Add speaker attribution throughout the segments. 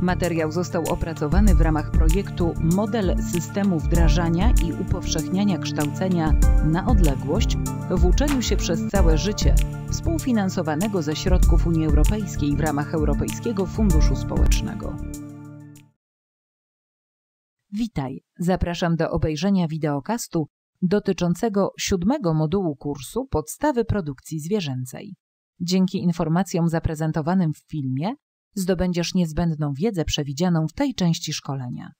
Speaker 1: Materiał został opracowany w ramach projektu Model systemu wdrażania i upowszechniania kształcenia na odległość w uczeniu się przez całe życie, współfinansowanego ze środków Unii Europejskiej w ramach Europejskiego Funduszu Społecznego. Witaj, zapraszam do obejrzenia wideokastu dotyczącego siódmego modułu kursu Podstawy produkcji zwierzęcej. Dzięki informacjom zaprezentowanym w filmie zdobędziesz niezbędną wiedzę przewidzianą w tej części szkolenia.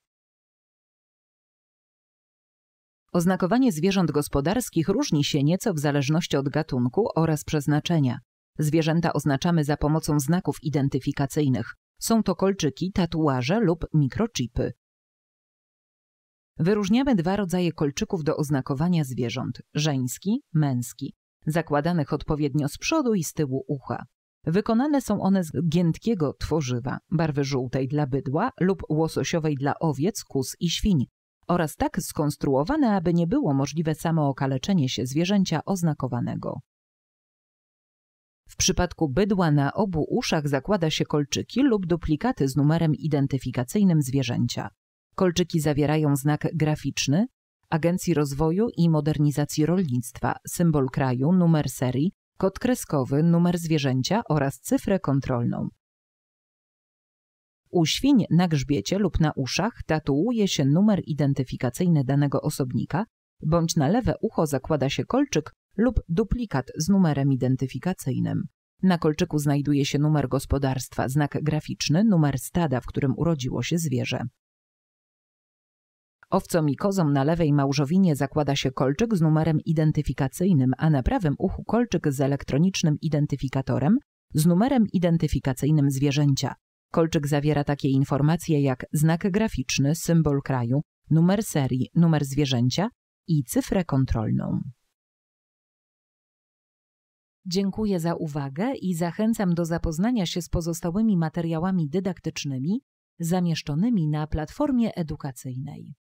Speaker 1: Oznakowanie zwierząt gospodarskich różni się nieco w zależności od gatunku oraz przeznaczenia. Zwierzęta oznaczamy za pomocą znaków identyfikacyjnych. Są to kolczyki, tatuaże lub mikrochipy. Wyróżniamy dwa rodzaje kolczyków do oznakowania zwierząt: żeński, męski, zakładanych odpowiednio z przodu i z tyłu ucha. Wykonane są one z giętkiego tworzywa, barwy żółtej dla bydła lub łososiowej dla owiec, kóz i świń oraz tak skonstruowane, aby nie było możliwe samookaleczenie się zwierzęcia oznakowanego. W przypadku bydła na obu uszach zakłada się kolczyki lub duplikaty z numerem identyfikacyjnym zwierzęcia. Kolczyki zawierają znak graficzny Agencji Rozwoju i Modernizacji Rolnictwa, symbol kraju, numer serii, kod kreskowy, numer zwierzęcia oraz cyfrę kontrolną. U świń na grzbiecie lub na uszach tatuuje się numer identyfikacyjny danego osobnika, bądź na lewe ucho zakłada się kolczyk lub duplikat z numerem identyfikacyjnym. Na kolczyku znajduje się numer gospodarstwa, znak graficzny, numer stada, w którym urodziło się zwierzę. Owcom i kozom na lewej małżowinie zakłada się kolczyk z numerem identyfikacyjnym, a na prawym uchu kolczyk z elektronicznym identyfikatorem z numerem identyfikacyjnym zwierzęcia. Kolczyk zawiera takie informacje jak znak graficzny, symbol kraju, numer serii, numer zwierzęcia i cyfrę kontrolną. Dziękuję za uwagę i zachęcam do zapoznania się z pozostałymi materiałami dydaktycznymi zamieszczonymi na platformie edukacyjnej.